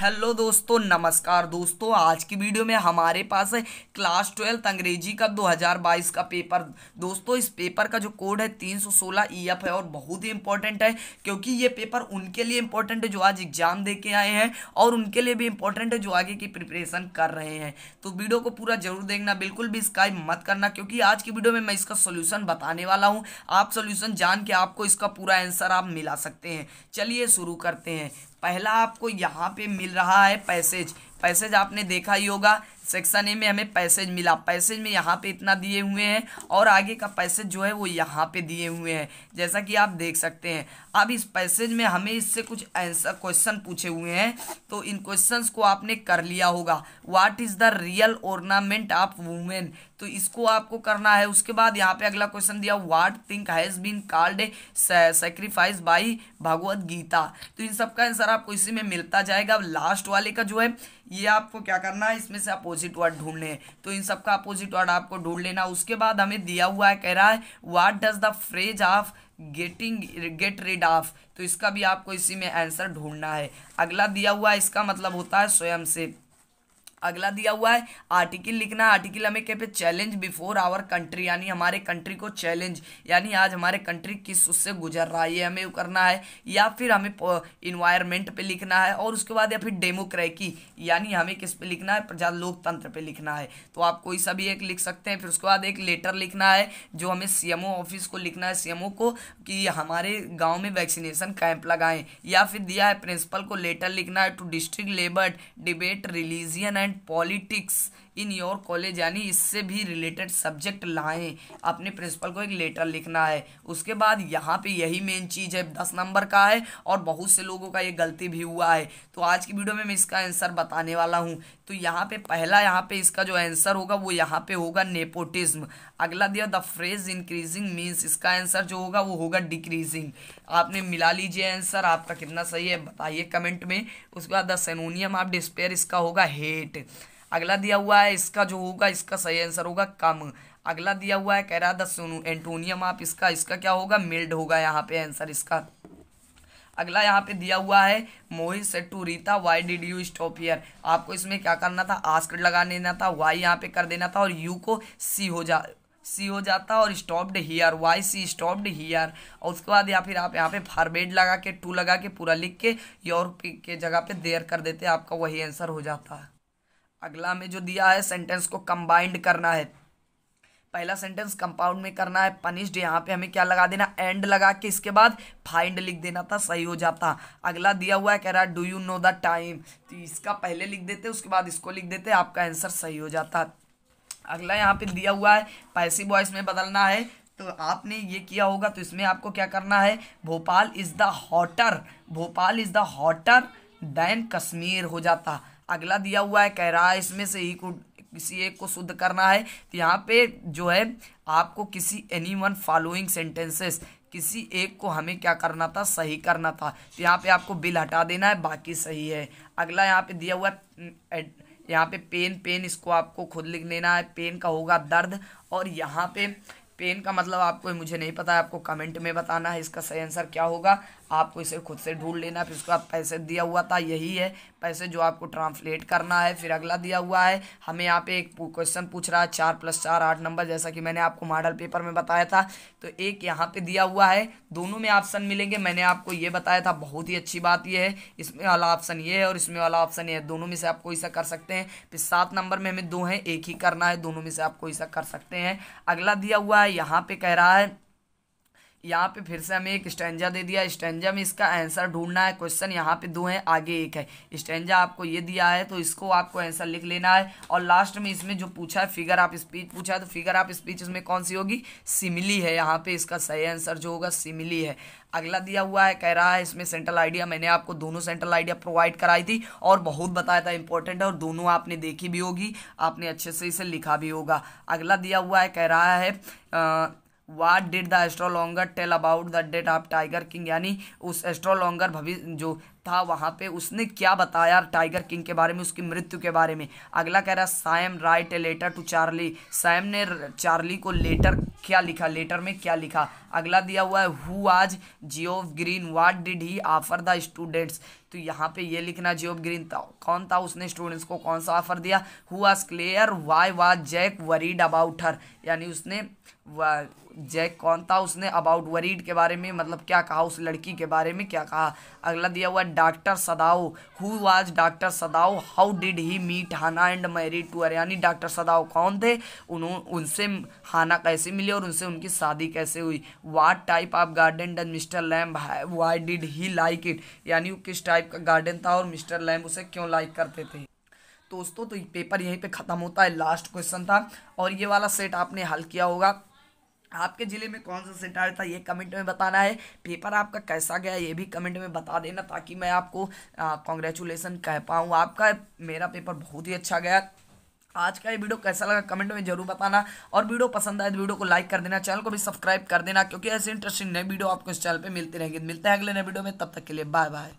hello दोस्तों नमस्कार दोस्तों आज की वीडियो में हमारे पास है क्लास ट्वेल्थ अंग्रेजी का 2022 का पेपर दोस्तों इस पेपर का जो कोड है 316 एफ e है और बहुत ही इंपॉर्टेंट है क्योंकि ये पेपर उनके लिए इंपॉर्टेंट है जो आज एग्जाम दे के आए हैं और उनके लिए भी इंपॉर्टेंट है जो आगे की प्रिपरेशन कर रहे हैं तो वीडियो को पूरा जरूर देखना बिल्कुल भी इसका मत करना क्योंकि आज की वीडियो में मैं इसका सोल्यूशन बताने वाला हूँ आप सोल्यूशन जान के आपको इसका पूरा आंसर आप मिला सकते हैं चलिए शुरू करते हैं पहला आपको यहाँ पे मिल रहा है पैसेज पैसेज आपने देखा ही होगा सेक्शन ए में हमें पैसेज मिला पैसेज में यहाँ पे इतना दिए हुए हैं और आगे का पैसेज जो है वो यहाँ पे दिए हुए हैं जैसा कि आप देख सकते हैं अब इस पैसेज में हमें इससे कुछ आंसर क्वेश्चन पूछे हुए हैं तो इन क्वेश्चन को आपने कर लिया होगा what is the real ornament of women तो इसको आपको करना है उसके बाद यहाँ पे अगला क्वेश्चन दिया what think has been card sacrifice by Bhagavad Gita तो इन सब का आंसर आपको इसी में मिलता जाएगा लास्ट वाले का जो है ये आपको क्या करना है इसमें से अपोजिट वर्ड ढूंढने तो इन सबका अपोजिट वर्ड आपको ढूंढ लेना उसके बाद हमें दिया हुआ है कह रहा है what does the phrase of getting get rid of तो इसका भी आपको इसी में आंसर ढूंढना है अगला दिया हुआ है इसका मतलब होता है स्वयं से अगला दिया हुआ है आर्टिकल लिखना आर्टिकल हमें क्या पे चैलेंज बिफोर आवर कंट्री यानी हमारे कंट्री को चैलेंज यानी आज हमारे कंट्री किस उससे गुजर रहा है ये हमें करना है या फिर हमें इन्वायरमेंट पे लिखना है और उसके बाद या फिर डेमोक्रेकी यानी हमें किस पे लिखना है प्रजा लोकतंत्र पे लिखना है तो आप कोई सा भी एक लिख सकते हैं फिर उसके बाद एक लेटर लिखना है जो हमें सी ऑफिस को लिखना है सी को कि हमारे गाँव में वैक्सीनेशन कैंप लगाएं या फिर दिया है प्रिंसिपल को लेटर लिखना है to district labour debate religion and politics in your college यानी इससे भी रिलेटेड सब्जेक्ट लाएं अपने प्रिंसिपल को एक लेटर लिखना है उसके बाद यहाँ पे यही मेन चीज़ है दस नंबर का है और बहुत से लोगों का ये गलती भी हुआ है तो आज की वीडियो में मैं इसका आंसर बताने वाला हूँ तो यहाँ पे पहला यहाँ पे इसका जो आंसर होगा वो यहाँ पे होगा नेपोटिज्म अगला दिया द फ्रेज इंक्रीजिंग मीन्स इसका आंसर जो होगा वो होगा डिक्रीजिंग आपने मिला लीजिए आंसर आपका कितना सही है बताइए कमेंट में उसके बाद द सेनोनियम ऑफ डिस्पेयर इसका होगा हेट अगला दिया हुआ है इसका जो होगा इसका सही आंसर होगा कम अगला दिया हुआ है कह रहा था सोनू एंटोनियम आप इसका इसका क्या होगा मिल्ड होगा यहाँ पे आंसर इसका अगला यहाँ पे दिया हुआ है Mohit Settu Rita why did you stop here आपको इसमें क्या करना था आस्क लगा देना था वाई यहाँ पे कर देना था और यू को सी हो जा सी हो जाता और stopped here why C stopped here और उसके बाद या फिर आप यहाँ पे फारबेड लगा के टू लगा के पूरा लिख के योर के जगह पे देयर कर देते आपका वही आंसर हो जाता है अगला में जो दिया है सेंटेंस को कंबाइंड करना है पहला सेंटेंस कंपाउंड में करना है पनिश्ड यहाँ पे हमें क्या लगा देना एंड लगा के इसके बाद फाइंड लिख देना था सही हो जाता अगला दिया हुआ है कह रहा do you know the time तो इसका पहले लिख देते उसके बाद इसको लिख देते आपका आंसर सही हो जाता अगला यहाँ पे दिया हुआ है पैसिव वॉइस में बदलना है तो आपने ये किया होगा तो इसमें आपको क्या करना है Bhopal is the hotter Bhopal is the hotter than Kashmir हो जाता अगला दिया हुआ है कह रहा है इसमें से ही को किसी एक को शुद्ध करना है तो यहाँ पे जो है आपको किसी एनी वन फॉलोइंग सेंटेंसेस किसी एक को हमें क्या करना था सही करना था तो यहाँ पे आपको बिल हटा देना है बाकी सही है अगला यहाँ पे दिया हुआ है यहाँ पे पेन पेन इसको आपको खुद लिख लेना है पेन का होगा दर्द और यहाँ पे पेन का मतलब आपको मुझे नहीं पता है आपको कमेंट में बताना है इसका सही आंसर क्या होगा आपको इसे खुद से ढूंढ लेना फिर उसका पैसे दिया हुआ था यही है पैसे जो आपको ट्रांसलेट करना है फिर अगला दिया हुआ है हमें यहाँ पे एक क्वेश्चन पूछ रहा है चार प्लस चार आठ नंबर जैसा कि मैंने आपको मॉडल पेपर में बताया था तो एक यहाँ पे दिया हुआ है दोनों में ऑप्शन मिलेंगे मैंने आपको ये बताया था बहुत ही अच्छी बात यह है इसमें वाला ऑप्शन ये है और इसमें वाला ऑप्शन ये है दोनों में से आप कोई सा कर सकते हैं फिर सात नंबर में हमें दो हैं एक ही करना है दोनों में से आप कोई सा कर सकते हैं अगला दिया हुआ है यहाँ पर कह रहा है यहाँ पे फिर से हमें एक स्टेंजा दे दिया स्टेंजा में इसका आंसर ढूंढना है क्वेश्चन यहाँ पे दो हैं आगे एक है स्टेंजा आपको ये दिया है तो इसको आपको आंसर लिख लेना है और लास्ट में इसमें जो पूछा है फिगर ऑफ स्पीच पूछा है तो फिगर ऑफ स्पीच इसमें कौन सी होगी सिमिली है यहाँ पे इसका सही आंसर जो होगा सिमिली है अगला दिया हुआ है कह रहा है इसमें सेंट्रल आइडिया मैंने आपको दोनों सेंट्रल आइडिया प्रोवाइड कराई थी और बहुत बताया था इंपॉर्टेंट है और दोनों आपने देखी भी होगी आपने अच्छे से इसे लिखा भी होगा अगला दिया हुआ है कह रहा है ah, what did the astrologer tell about the date of tiger king यानी उस एस्ट्रोलॉन्गर भविष्य जो था वहाँ पे उसने क्या बताया टाइगर किंग के बारे में उसकी मृत्यु के बारे में अगला कह रहा Sam write a letter to Charlie Sam ने चार्ली को लेटर क्या लिखा लेटर में क्या लिखा अगला दिया हुआ है हु आज Geo Green what did he offer the students तो यहाँ पे ये लिखना जियो ग्रीन था कौन था उसने स्टूडेंट्स को कौन सा ऑफर दिया who was Clare why was Jack worried about her यानी उसने जैक कौन था उसने अबाउट वरीड के बारे में मतलब क्या कहा उस लड़की के बारे में क्या कहा अगला दिया हुआ doctor Sadao who was doctor Sadao how did he meet Hana and marry to her यानी डॉक्टर सदाओ कौन थे उन्होंने उनसे हाना कैसे मिली और उनसे उनकी शादी कैसे हुई what type of garden done Mister Lamb why did he like it यानी किस टाइप टाइप का गार्डन था और मिस्टर लैम उसे क्यों लाइक करते थे दोस्तों तो पेपर यहीं पे ख़त्म होता है लास्ट क्वेश्चन था और ये वाला सेट आपने हल किया होगा आपके ज़िले में कौन सा सेट सेंटर था ये कमेंट में बताना है पेपर आपका कैसा गया ये भी कमेंट में बता देना ताकि मैं आपको कॉन्ग्रेचुलेसन कह पाऊँ आपका मेरा पेपर बहुत ही अच्छा गया आज का ये वीडियो कैसा लगा कमेंट में जरूर बताना और वीडियो पसंद आए तो वीडियो को लाइक कर देना चैनल को भी सब्सक्राइब कर देना क्योंकि ऐसे इंटरेस्टिंग नए वीडियो आपको इस चैनल पे मिलते रहेंगे मिलते हैं अगले नए वीडियो में तब तक के लिए बाय बाय